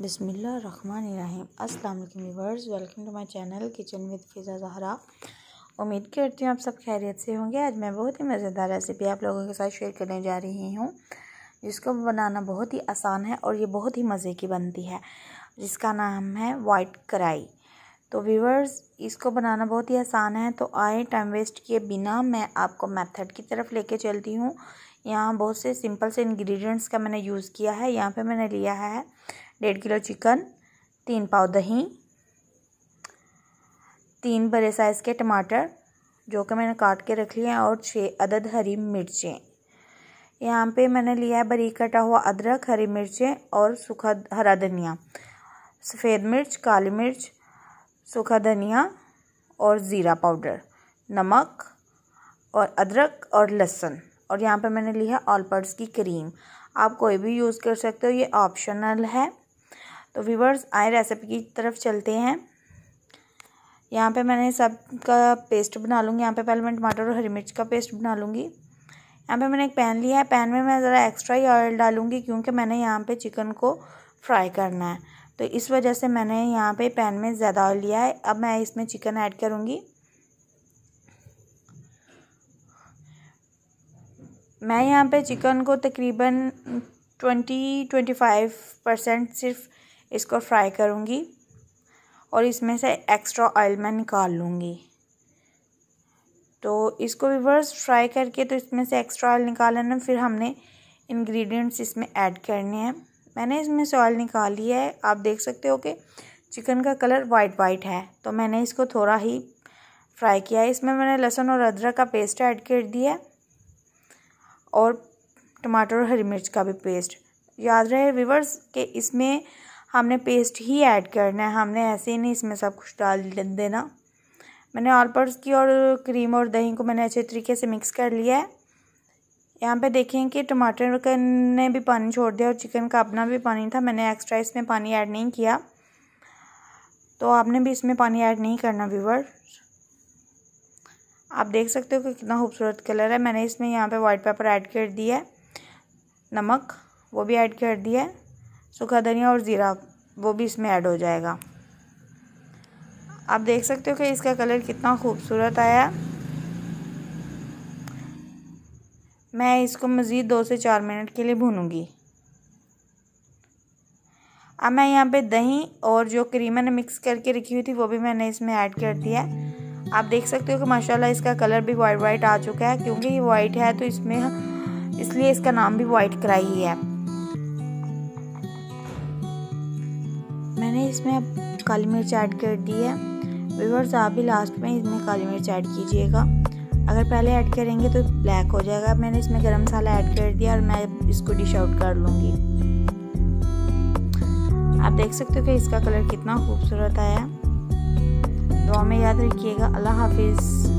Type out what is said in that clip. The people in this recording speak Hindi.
बिसमीम अस्सलाम welcome to my channel kitchen with Fiza Zahra उम्मीद करती हूँ आप सब खैरियत से होंगे आज मैं बहुत ही मज़ेदार रेसिपी आप लोगों के साथ शेयर करने जा रही हूँ जिसको बनाना बहुत ही आसान है और ये बहुत ही मज़े की बनती है जिसका नाम है वाइट कढ़ाई तो व्यूवर्स इसको बनाना बहुत ही आसान है तो आए टाइम वेस्ट किए बिना मैं आपको मेथड की तरफ लेके चलती हूँ यहाँ बहुत से सिंपल से इंग्रेडिएंट्स का मैंने यूज़ किया है यहाँ पे मैंने लिया है डेढ़ किलो चिकन तीन पाव दही तीन बड़े साइज़ के टमाटर जो कि मैंने काट के रख लिए हैं और छः अदद हरी मिर्चें यहाँ पे मैंने लिया है बरी कटा हुआ अदरक हरी मिर्चें और सूखा हरा धनिया सफ़ेद मिर्च काली मिर्च सूखा धनिया और ज़ीरा पाउडर नमक और अदरक और लहसुन और यहाँ पे मैंने लिया है ऑलपर्स की क्रीम आप कोई भी यूज़ कर सकते हो ये ऑप्शनल है तो व्यूवर्स आए रेसिपी की तरफ चलते हैं यहाँ पे मैंने सब का पेस्ट बना लूँगी यहाँ पे पहले मैं टमाटर और हरी मिर्च का पेस्ट बना लूँगी यहाँ पे मैंने एक पैन लिया है पैन में मैं ज़रा एक्स्ट्रा ही ऑयल डालूँगी क्योंकि मैंने यहाँ पे चिकन को फ्राई करना है तो इस वजह से मैंने यहाँ पे पैन में ज़्यादा ऑयल लिया है अब मैं इसमें चिकन ऐड करूँगी मैं यहाँ पर चिकन को तकरीबन ट्वेंटी ट्वेंटी फाइव परसेंट सिर्फ इसको फ्राई करूँगी और इसमें से एक्स्ट्रा ऑयल मैं निकाल लूँगी तो इसको रिवर्स फ्राई करके तो इसमें से एक्स्ट्रा ऑयल निकाल लेना फिर हमने इंग्रेडिएंट्स इसमें ऐड करने हैं मैंने इसमें से ऑयल निकाल लिया है आप देख सकते हो कि चिकन का कलर वाइट वाइट है तो मैंने इसको थोड़ा ही फ्राई किया है इसमें मैंने लहसुन और अदरक का पेस्ट ऐड कर दिया और टमाटर और हरी मिर्च का भी पेस्ट याद रहे रिवर्स कि इसमें हमने पेस्ट ही ऐड करना है हमने ऐसे ही नहीं इसमें सब कुछ डाल देना मैंने ऑल पर्स की और क्रीम और दही को मैंने अच्छे तरीके से मिक्स कर लिया है यहाँ पे देखें कि टमाटर का ने भी पानी छोड़ दिया और चिकन का अपना भी पानी था मैंने एक्स्ट्रा इसमें पानी ऐड नहीं किया तो आपने भी इसमें पानी ऐड नहीं करना व्यूवर आप देख सकते हो कि कितना खूबसूरत कलर है मैंने इसमें यहाँ पे वाइट पेपर ऐड कर दिया है नमक वो भी ऐड कर दिया है सूखा धनिया और ज़ीरा वो भी इसमें ऐड हो जाएगा आप देख सकते हो कि इसका कलर कितना खूबसूरत आया मैं इसको मज़ीद दो से चार मिनट के लिए भूनूंगी अब मैं यहाँ पे दही और जो क्रीम मैंने मिक्स करके रखी हुई थी वो भी मैंने इसमें ऐड कर दिया है आप देख सकते हो कि माशाल्लाह इसका कलर भी वाइट वाइट आ चुका है क्योंकि ये वाइट है तो इसमें इसलिए इसका नाम भी वाइट कराई है मैंने इसमें अब काली मिर्च ऐड कर दी है व्यूवर्स आप भी लास्ट में इसमें काली मिर्च ऐड कीजिएगा अगर पहले ऐड करेंगे तो ब्लैक हो जाएगा मैंने इसमें गरम मसाला ऐड कर दिया और मैं इसको डिश आउट कर लूँगी आप देख सकते हो कि इसका कलर कितना खूबसूरत आया दुआ में याद रखिएगा अल्लाह हाफिज़